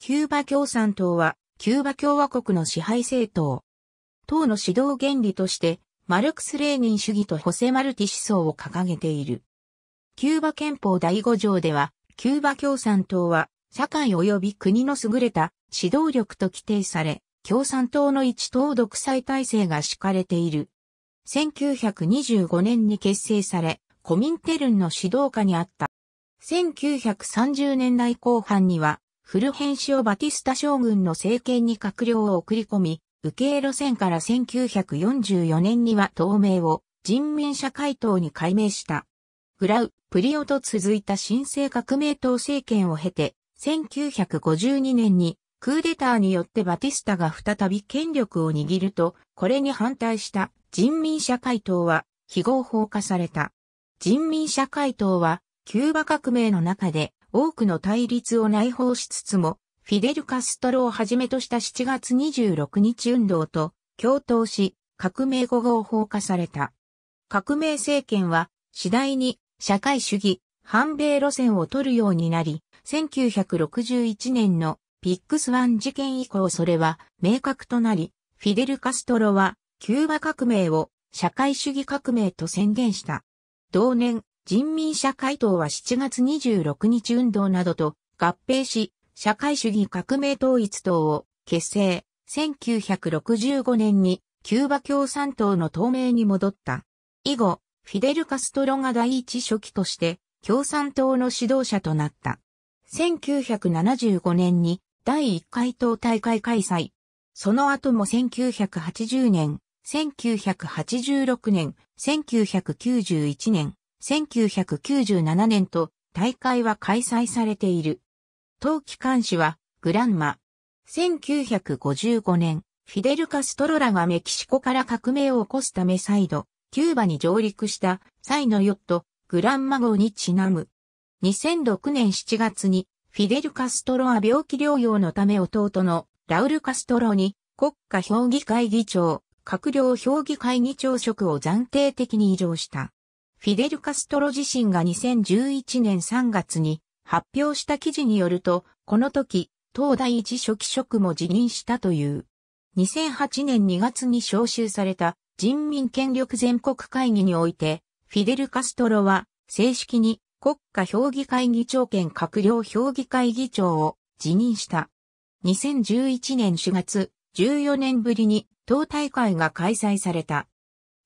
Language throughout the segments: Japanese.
キューバ共産党は、キューバ共和国の支配政党。党の指導原理として、マルクス・レーニン主義とホセ・マルティ思想を掲げている。キューバ憲法第5条では、キューバ共産党は、社会及び国の優れた指導力と規定され、共産党の一党独裁体制が敷かれている。1925年に結成され、コミンテルンの指導下にあった。1930年代後半には、フルヘンシオ・バティスタ将軍の政権に閣僚を送り込み、受入れ。路線から1944年には党名を人民社会党に改名した。グラウ、プリオと続いた新生革命党政権を経て、1952年にクーデターによってバティスタが再び権力を握ると、これに反対した人民社会党は非合法化された。人民社会党はキューバ革命の中で多くの対立を内包しつつも、フィデル・カストロをはじめとした7月26日運動と共闘し、革命後合法化された。革命政権は次第に社会主義、反米路線を取るようになり、1961年のピックスワン事件以降それは明確となり、フィデル・カストロはキューバ革命を社会主義革命と宣言した。同年、人民社会党は7月26日運動などと合併し、社会主義革命統一党を結成、1965年にキューバ共産党の党名に戻った。以後、フィデル・カストロが第一初期として共産党の指導者となった。1975年に第1回党大会開催。その後も1980年、1986年、1991年、1997年と大会は開催されている。冬季監視はグランマ。1955年、フィデル・カストロラがメキシコから革命を起こすため再度、キューバに上陸した際のヨット、グランマ号にちなむ。2006年7月に、フィデル・カストロは病気療養のため弟のラウル・カストロに国家評議会議長、閣僚評議会議長職を暫定的に移譲した。フィデル・カストロ自身が2011年3月に発表した記事によると、この時、東大一書記職も辞任したという。2008年2月に招集された人民権力全国会議において、フィデル・カストロは正式に国家評議会議長兼閣僚評議会議長を辞任した。2011年4月、14年ぶりに党大会が開催された。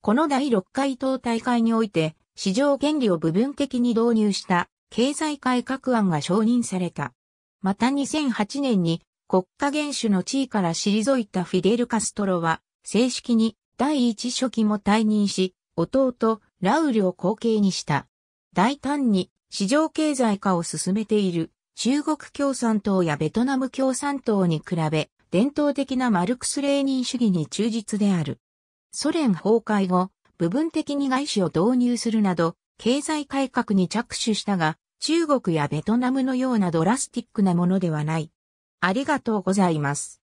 この第6回党大会において、市場原理を部分的に導入した経済改革案が承認された。また2008年に国家元首の地位から退いたフィデル・カストロは正式に第一書記も退任し、弟、ラウルを後継にした。大胆に市場経済化を進めている中国共産党やベトナム共産党に比べ伝統的なマルクス・レーニン主義に忠実である。ソ連崩壊後、部分的に外資を導入するなど、経済改革に着手したが、中国やベトナムのようなドラスティックなものではない。ありがとうございます。